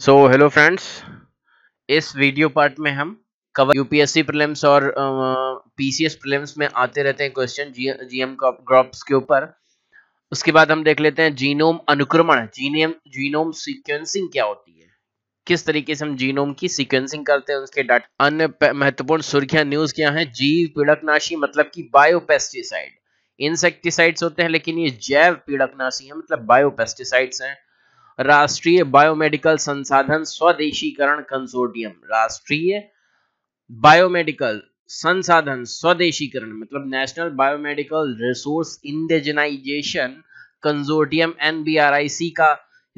सो hello friends इस video part में हम कवर यूपीएससी प्रीलिम्स और पीसीएस uh, प्रीलिम्स में आते रहते हैं क्वेश्चन जीएम ग्रॉप्स के ऊपर उसके बाद हम देख लेते हैं जीनोम अनुक्रमण जीनियम जीनोम सीक्वेंसिंग क्या होती है किस तरीके से हम जीनोम की सीक्वेंसिंग करते हैं उसके डाटा अन्य महत्वपूर्ण सुर्खियां न्यूज क्या है जीव पीड़कनाशी मतलब की बायोपेस्टिसाइड इंसेक्टिसाइड्स होते हैं लेकिन ये जैव पीड़कनाशी है मतलब बायोपेस्टिसाइड्स हैं राष्ट्रीय बायोमेडिकल संसाधन स्वदेशीकरण कंसोर्टियम राष्ट्रीय बायोमेडिकल संसाधन स्वदेशीकरण मतलब national biomedical resource indigenisation consortium NBRIC का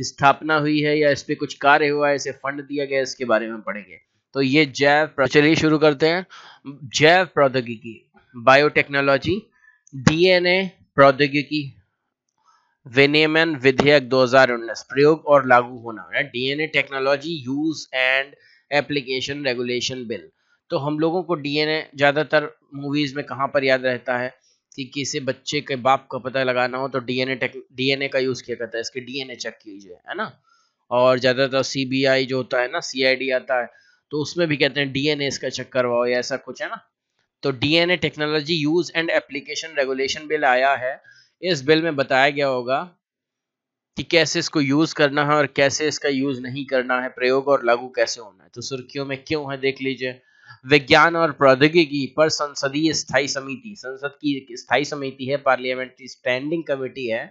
स्थापना हुई है या इस पे कुछ कार्य हुआ है इसे फंड दिया गया इसके बारे में पढ़ेंगे तो ये जैव चलिए शुरू करते हैं जैव प्रौद्योगिकी बायोटेक्नोलॉजी डीएनए प्रौद्योगिकी विनियमन विधेयक 2019 प्रयोग और लागू होना DNA technology use and application regulation bill तो हम लोगों को डीएनए ज़्यादातर मूवीज़ में कहाँ पर याद रहता है कि किसी बच्चे के बाप का पता लगाना हो तो डीएनए डीएनए का यूज़ किया करता है इसके डीएनए चेक कीजिए है ना और ज़्यादातर सीबीआई जो होता है ना सीआईडी आता है तो उसमें भी कहते हैं डीएनए इसका चेक करवाओ या ऐसा कुछ है ना तो DNA technology use and application regulation bill आया है इस बिल में बताया गया होगा कि कैसे इसको यूज करना है और कैसे इसका यूज नहीं करना है प्रयोग और लागू कैसे होना है तो सुर्खियों में क्यों है देख लीजिए विज्ञान और प्रौद्योगिकी पर संसदीय स्थायी समिति संसद की स्थायी समिति है पार्लियामेंट्री स्टैंडिंग कमेटी है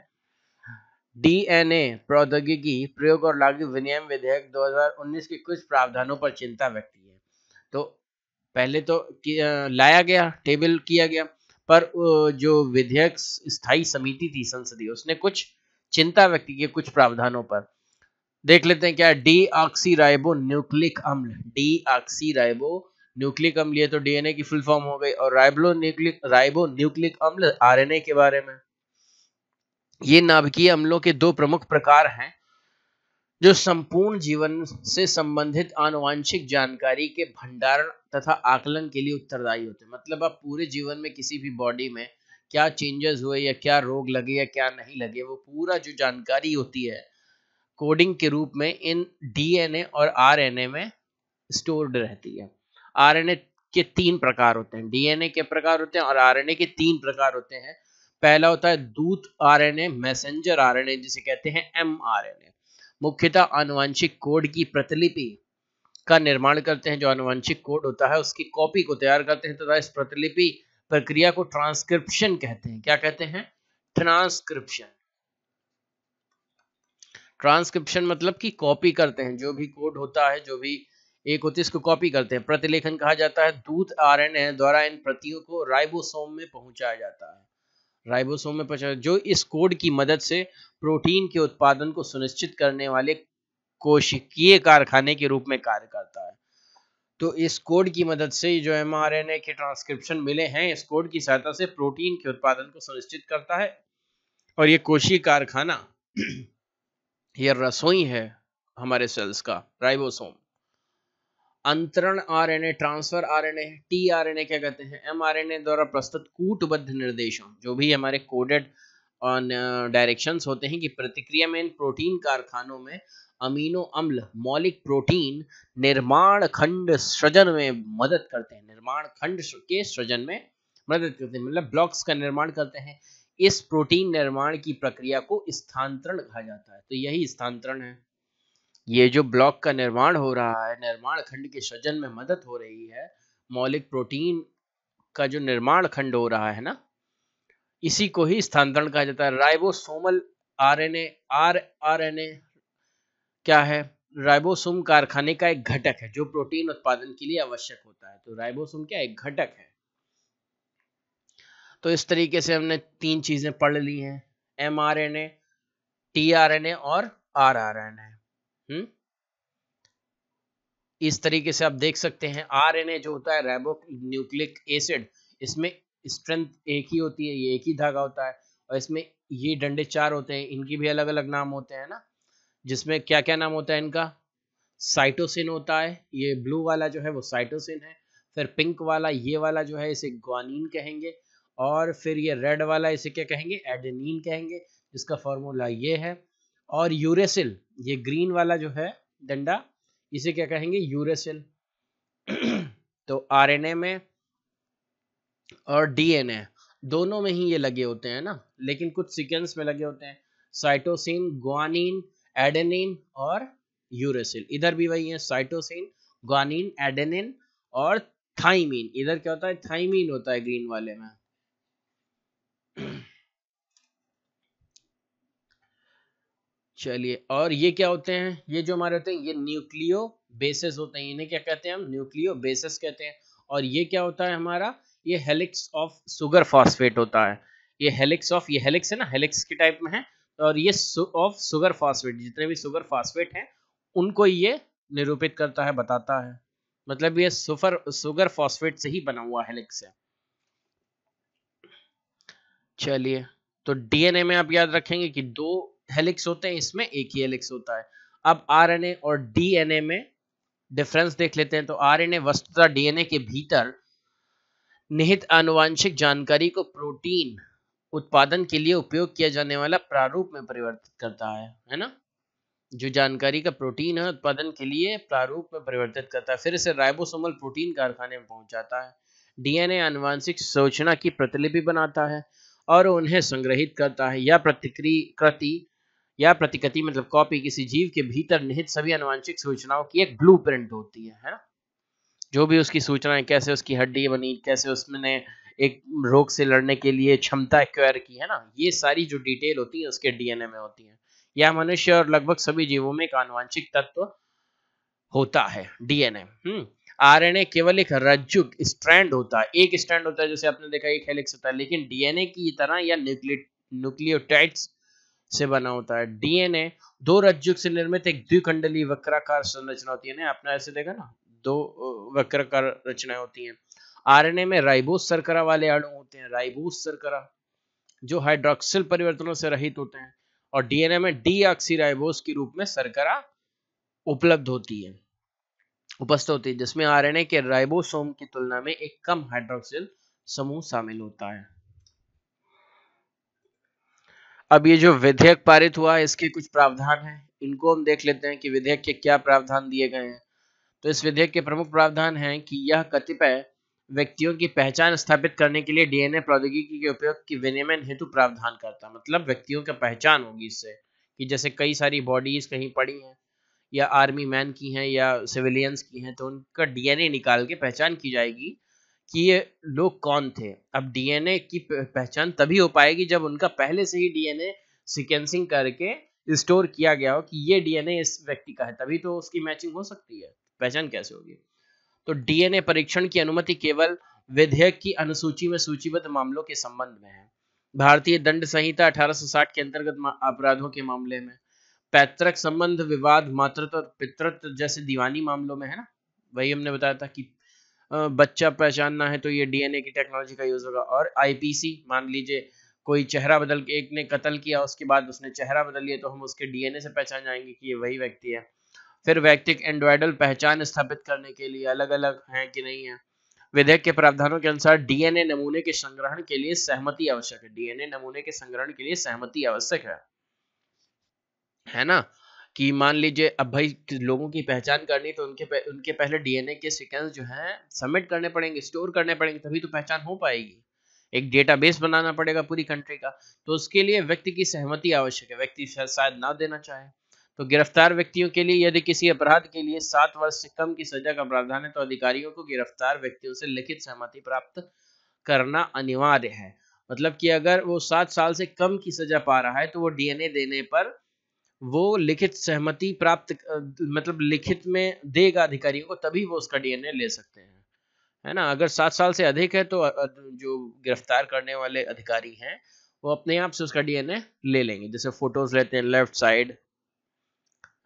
डीएनए प्रौद्योगिकी प्रयोग और लागू विनियम विधेयक 2019 के कुछ प्रावधानों पर चिंता व्यक्त की है तो पहले तो लाया गया टेबल किया गया पर जो विधेयक स्थायी समिति थी संसदीय उसने कुछ चिंता व्यक्त की कुछ प्रावधानों पर देख लेते हैं क्या डी ऑक्सी राइबो न्यूक्लिक अम्ल डी ऑक्सी राइबो न्यूक्लिक अम्ल ये तो डीएनए की फुल फॉर्म हो गई और राइबलो न्यूक्लिक राइबो न्यूक्लिक अम्ल आरएनए के बारे में ये नाभिकीय अम्लों के दो प्रमुख प्रकार हैं जो संपूर्ण जीवन से संबंधित आनुवांशिक जानकारी के भंडारण तथा आकलन के लिए उत्तरदायी होते हैं मतलब आप पूरे जीवन में किसी भी बॉडी में क्या चेंजेस हुए या क्या रोग लगे या क्या नहीं लगे वो पूरा जो जानकारी होती है कोडिंग के रूप में इन डीएनए और आरएनए में स्टोर्ड रहती है आरएनए के तीन प्रकार होते हैं डीएनए के प्रकार होते हैं और आरएनए के तीन प्रकार होते हैं पहला होता है दूत आरएनए मैसेंजर आरएनए जिसे कहते हैं एमआरएनए मुख्यतः आनुवंशिक कोड की प्रतिलिपि का निर्माण करते हैं जो अनुवंशिक कोड होता है उसकी कॉपी को तैयार करते हैं तथा तो इस प्रतिलिपि प्रक्रिया को ट्रांसक्रिप्शन कहते हैं क्या कहते हैं ट्रांसक्रिप्शन ट्रांसक्रिप्शन मतलब कि कॉपी करते हैं जो भी कोड होता है जो भी एक होती है इसको कॉपी करते हैं प्रतिलेखन कहा जाता है दूध आर द्वारा इन प्रतियों को राइबोसोम में पहुंचाया जाता है राइबोसोम में पहुंचा जो इस कोड की मदद से प्रोटीन के उत्पादन को सुनिश्चित करने वाले कोशिकीय कारखाने के रूप में कार्य करता है तो इस कोड की मदद से जो एम के ट्रांसक्रिप्शन मिले हैं इस कोड की सहायता से प्रोटीन के उत्पादन को सुनिश्चित करता है और ये कोशी कारखाना ये रसोई है हमारे सेल्स का राइबोसोम अंतरण आरएनए ट्रांसफर आरएनए टीआरएनए क्या कहते हैं एमआरएनए द्वारा प्रस्तुत कूटबद्ध निर्देशों जो भी हमारे कोडेड डायरेक्शंस uh, होते हैं कि प्रतिक्रिया में इन प्रोटीन कारखानों में अमीनो अम्ल मौलिक प्रोटीन निर्माण खंड सृजन में मदद करते हैं निर्माण खंड के सृजन में मदद करते हैं मतलब ब्लॉक्स का निर्माण करते हैं इस प्रोटीन निर्माण की प्रक्रिया को स्थानांतरण कहा जाता है तो यही स्थानांतरण है ये जो ब्लॉक का निर्माण हो रहा है निर्माण खंड के सृजन में मदद हो रही है मौलिक प्रोटीन का जो निर्माण खंड हो रहा है ना इसी को ही स्थानांतरण कहा जाता है राइबोसोमल आरएनए आर क्या है राइबोसोम कारखाने का एक घटक है जो प्रोटीन उत्पादन के लिए आवश्यक होता है तो राइबोसोम क्या एक घटक है तो इस तरीके से हमने तीन चीजें पढ़ ली हैं M R N A T R N A और आर आर एन ए हम्म? इस तरीके से आप देख सकते हैं आर एन ए जो होता है राइबो न्यूक्लिक एसिड इसमें स्ट्रेंथ एक ही होती है ये एक ही धागा होता है और इसमें ये डंडे चार होते हैं इनकी भी अलग अलग नाम होते हैं ना जिसमें क्या क्या नाम होता है इनका साइटोसिन होता है ये ब्लू वाला जो है वो साइटोसिन है फिर पिंक वाला ये वाला जो है इसे ग्वानीन कहेंगे और फिर ये रेड वाला इसे क्या कहेंगे एडेनिन कहेंगे इसका फॉर्मूला ये है और यूरेसिल ये ग्रीन वाला जो है डंडा इसे क्या कहेंगे यूरेसिल तो आरएनए में और डीएनए दोनों में ही ये लगे होते हैं ना लेकिन कुछ सीक्वेंस में लगे होते हैं साइटोसिन ग्वानिन एडेनिन और यूरेसिल इधर भी वही है साइटोसिन ग्वानिन एडेनिन और थाइमीन इधर क्या होता है थाइमीन होता है ग्रीन वाले में चलिए और ये क्या होते हैं ये जो हमारे होते हैं ये न्यूक्लियो बेसिस होते हैं इन्हें क्या कहते हैं हम न्यूक्लियो बेसिस कहते हैं और ये क्या होता है हमारा ये हेलिक्स ऑफ सुगर फॉस्फेट होता है ये हेलिक्स ऑफ ये हेलिक्स है ना हेलिक्स के टाइप में है और ये ऑफ सुगर फॉस्फेट जितने भी सुगर फॉस्फेट हैं उनको ये निरूपित करता है बताता है मतलब ये सुफर सुगर फॉस्फेट से ही बना हुआ हेलिक्स है चलिए तो डीएनए में आप याद रखेंगे कि दो हेलिक्स होते हैं इसमें एक ही हेलिक्स होता है अब आरएनए और डीएनए में डिफरेंस देख लेते हैं तो आरएनए वस्तुतः डीएनए के भीतर निहित आनुवांशिक जानकारी को प्रोटीन उत्पादन के लिए उपयोग किया जाने वाला प्रारूप में परिवर्तित करता है है ना जो जानकारी का प्रोटीन है उत्पादन के लिए प्रारूप में परिवर्तित करता है फिर इसे राइबोसोमल प्रोटीन कारखाने में पहुंचाता है डीएनए आनुवांशिक सूचना की प्रतिलिपि बनाता है और उन्हें संग्रहित करता है या कृति या प्रतिकृति मतलब कॉपी किसी जीव के भीतर निहित सभी आनुवांशिक सूचनाओं की एक ब्लूप्रिंट होती है है ना जो भी उसकी है कैसे उसकी हड्डी बनी कैसे उसने एक रोग से लड़ने के लिए क्षमता एक्वायर की है ना ये सारी जो डिटेल होती है उसके डीएनए में होती है यह मनुष्य और लगभग सभी जीवों में एक आनुवांशिक तत्व होता है डीएनए हम्म आरएनए केवल एक रज्जुक स्ट्रैंड होता है एक स्ट्रैंड होता है जैसे आपने देखा एक हेलिक्स होता है लेकिन डीएनए की तरह या न्यूक्लियोटाइड्स से बना होता है डीएनए दो रज्जुक से निर्मित एक द्विखंडली वक्राकार संरचना होती है ना आपने ऐसे देखा ना दो वक्र का रचनाएं होती हैं आरएनए में राइबोस सरकरा वाले अणु होते हैं राइबोस सरकरा जो हाइड्रोक्सिल परिवर्तनों से रहित होते हैं और डीएनए में डी ऑक्सीराइबोस के रूप में सरकरा उपलब्ध होती है उपस्थित होती है जिसमें आरएनए के राइबोसोम की तुलना में एक कम हाइड्रोक्सिल समूह शामिल होता है अब ये जो विधेयक पारित हुआ इसके कुछ प्रावधान हैं इनको हम देख लेते हैं कि विधेयक के क्या प्रावधान दिए गए हैं तो इस विधेयक के प्रमुख प्रावधान है कि यह कतिपय व्यक्तियों की पहचान स्थापित करने के लिए डीएनए प्रौद्योगिकी के उपयोग की विनियमन हेतु प्रावधान करता मतलब व्यक्तियों की पहचान होगी इससे कि जैसे कई सारी बॉडीज कहीं पड़ी हैं या आर्मी मैन की हैं या सिविलियंस की हैं तो उनका डीएनए निकाल के पहचान की जाएगी कि ये लोग कौन थे अब डीएनए की पहचान तभी हो पाएगी जब उनका पहले से ही डीएनए सिक्वेंसिंग करके स्टोर किया गया हो कि ये डीएनए इस व्यक्ति का है तभी तो उसकी मैचिंग हो सकती है पहचान कैसे होगी तो डीएनए परीक्षण की अनुमति केवल विधेयक की अनुसूची में सूचीबद्ध मामलों के संबंध में है भारतीय दंड संहिता 1860 के अंतर्गत अपराधों के मामले में पैतृक संबंध विवाद मातृत्व और पितृत्व जैसे दीवानी मामलों में है ना वही हमने बताया था कि बच्चा पहचानना है तो ये डीएनए की टेक्नोलॉजी का यूज होगा और आईपीसी मान लीजिए कोई चेहरा बदल के एक ने कत्ल किया उसके बाद उसने चेहरा बदल लिया तो हम उसके डीएनए से पहचान जाएंगे कि ये वही व्यक्ति है फिर वैक्टिक एंड्रॉयडल पहचान स्थापित करने के लिए अलग अलग हैं कि नहीं है विधेयक के प्रावधानों के अनुसार डीएनए नमूने के संग्रहण के लिए सहमति आवश्यक है डीएनए नमूने के संग्रहण के लिए सहमति आवश्यक है है ना कि मान लीजिए अब भाई लोगों की पहचान करनी तो उनके पह, उनके पहले डीएनए के सिक्वेंस जो है सबमिट करने पड़ेंगे स्टोर करने पड़ेंगे तभी तो पहचान हो पाएगी एक डेटाबेस बनाना पड़ेगा पूरी कंट्री का तो उसके लिए व्यक्ति की सहमति आवश्यक है व्यक्ति शायद ना देना चाहे तो गिरफ्तार व्यक्तियों के लिए यदि किसी अपराध के लिए सात वर्ष से कम की सजा का प्रावधान है तो अधिकारियों को गिरफ्तार व्यक्तियों से लिखित सहमति प्राप्त करना अनिवार्य है मतलब कि अगर वो सात साल से कम की सजा पा रहा है तो वो डीएनए देने पर वो लिखित सहमति प्राप्त मतलब लिखित में देगा अधिकारियों को तभी वो उसका डीएनए ले सकते हैं है ना अगर सात साल से अधिक है तो जो गिरफ्तार करने वाले अधिकारी हैं वो अपने आप से उसका डीएनए ले लेंगे जैसे फोटोज लेते हैं लेफ्ट साइड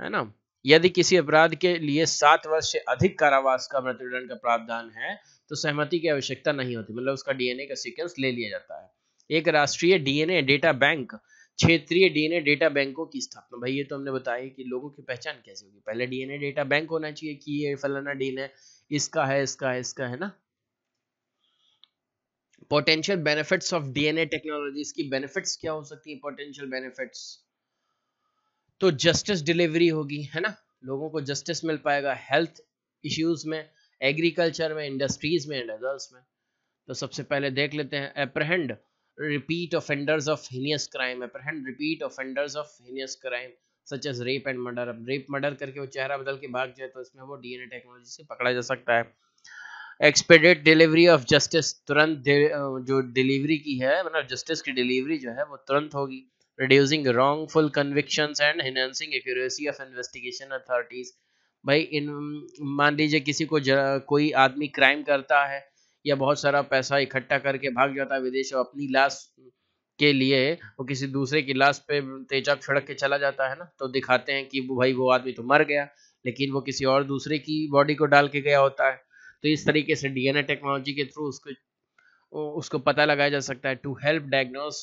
है ना यदि किसी अपराध के लिए सात वर्ष से अधिक कारावास का मृत्युदंड का प्रावधान है तो सहमति की आवश्यकता नहीं होती मतलब उसका डीएनए का सीक्वेंस ले लिया जाता है एक राष्ट्रीय डीएनए डेटा बैंक क्षेत्रीय डीएनए डेटा बैंकों की स्थापना भाई ये तो हमने बताया कि लोगों की पहचान कैसे होगी पहले डीएनए डेटा बैंक होना चाहिए कि ये फलाना डीएनए इसका है इसका है इसका है ना potential benefits of DNA technology इसकी बेनिफिट्स क्या हो सकती है पोटेंशियल बेनिफिट्स तो जस्टिस डिलीवरी होगी है ना लोगों को जस्टिस मिल पाएगा हेल्थ इश्यूज में एग्रीकल्चर में इंडस्ट्रीज में एंड अदर्स में तो सबसे पहले देख लेते हैं apprehend repeat offenders of heinous crime apprehend repeat offenders of heinous crime such as rape and murder अब रेप मर्डर करके वो चेहरा बदल के भाग जाए तो इसमें वो डीएनए टेक्नोलॉजी से पकड़ा जा सकता है एक्सपेडेड डिलीवरी ऑफ जस्टिस तुरंत जो डिलीवरी की है मतलब जस्टिस की डिलीवरी जो है वो तुरंत होगी reducing wrongful convictions and enhancing accuracy of investigation authorities भाई इन मान लीजिए किसी को कोई आदमी क्राइम करता है या बहुत सारा पैसा इकट्ठा करके भाग जाता है विदेश और अपनी लाश के लिए वो किसी दूसरे की लाश पे तेजाब छिड़क के चला जाता है ना तो दिखाते हैं कि वो भाई वो आदमी तो मर गया लेकिन वो किसी और दूसरे की बॉडी को डाल के गया होता है तो इस तरीके से डीएनए टेक्नोलॉजी के थ्रू उसको उसको पता लगाया जा सकता है to help diagnose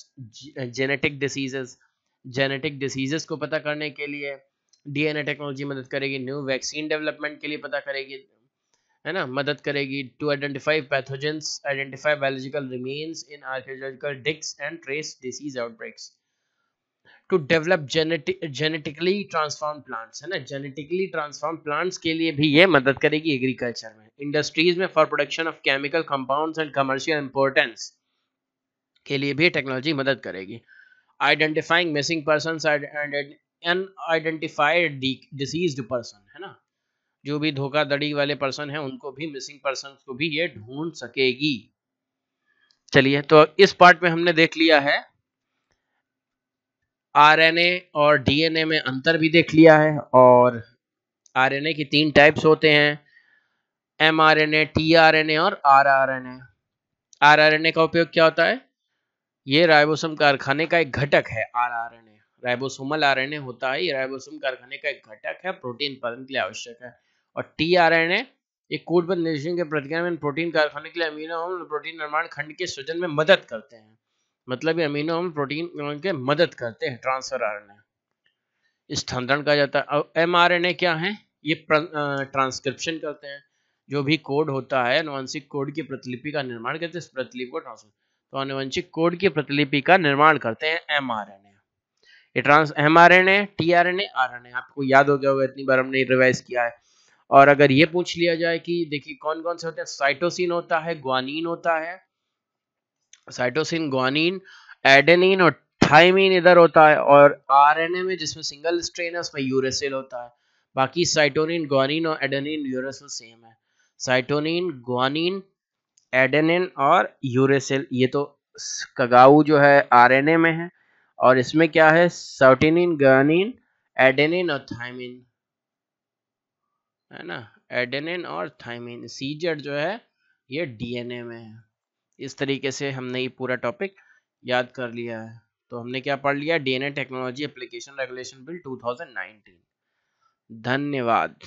genetic diseases genetic diseases को पता करने के लिए डीएनए टेक्नोलॉजी मदद करेगी न्यू वैक्सीन डेवलपमेंट के लिए पता करेगी है ना मदद करेगी to identify pathogens identify biological remains in archaeological digs and trace disease outbreaks to develop genetically transform plants है ना जेनेटिकली ट्रांसफॉर्म प्लांट्स के लिए भी ये मदद करेगी एग्रीकल्चर में इंडस्ट्रीज में for production of chemical compounds and commercial importance के लिए भी टेक्नोलॉजी मदद करेगी identifying missing person unidentified disease person है ना जो भी धोखाधड़ी वाले पर्सन है उनको भी मिसिंग पर्सन को भी ये ढूंढ सकेगी चलिए तो इस पार्ट में हमने देख लिया है आरएनए और डीएनए में अंतर भी देख लिया है और आरएनए की तीन टाइप्स होते हैं एमआरएनए, टीआरएनए और आरआरएनए। आरआरएनए का उपयोग क्या होता है ये राइबोसोम कारखाने का एक घटक है आरआरएनए। राइबोसोमल आरएनए होता है ये राइबोसोम कारखाने का एक घटक है प्रोटीन उत्पादन के लिए आवश्यक है और टीआरएनए ये कोटबंद निर्देशन के प्रतिक्रिया में प्रोटीन कारखाने के लिए अमीनो प्रोटीन निर्माण खंड के सृजन में मदद करते हैं मतलब ये अमीनो अम्ल प्रोटीन के मदद करते हैं ट्रांसफर आर एन स्थानांतरण कहा जाता है और एम आर एन ए क्या है ये ट्रांसक्रिप्शन करते हैं जो भी कोड होता है अनुवंशिक कोड की प्रतिलिपि का निर्माण करते हैं प्रतिलिपि को ट्रांसफर तो अनुवंशिक कोड की प्रतिलिपि का निर्माण करते हैं एम आर एन ए ये trans M R N A T R N A R N A आपको याद हो गया होगा इतनी बार हमने रिवाइज किया है और अगर ये पूछ लिया जाए कि देखिए कौन कौन से होते हैं साइटोसिन होता है ग्वानिन होता है साइटोसिन ग्वानिन एडेनिन और थाइमिन इधर होता है और आरएनए में जिसमें सिंगल स्ट्रेन है उसमें यूरेसिल होता है बाकी साइटोनिन ग्वानिन और एडेनिन यूरेसिल सेम है साइटोनिन ग्वानिन एडेनिन और यूरेसिल ये तो कगाऊ जो है आरएनए में है और इसमें क्या है साइटोनिन ग्वानिन एडेनिन और थाइमिन है ना एडेनिन और थाइमिन सीजेड जो है ये डीएनए में है इस तरीके से हमने ये पूरा टॉपिक याद कर लिया है तो हमने क्या पढ़ लिया DNA technology application regulation bill 2019 धन्यवाद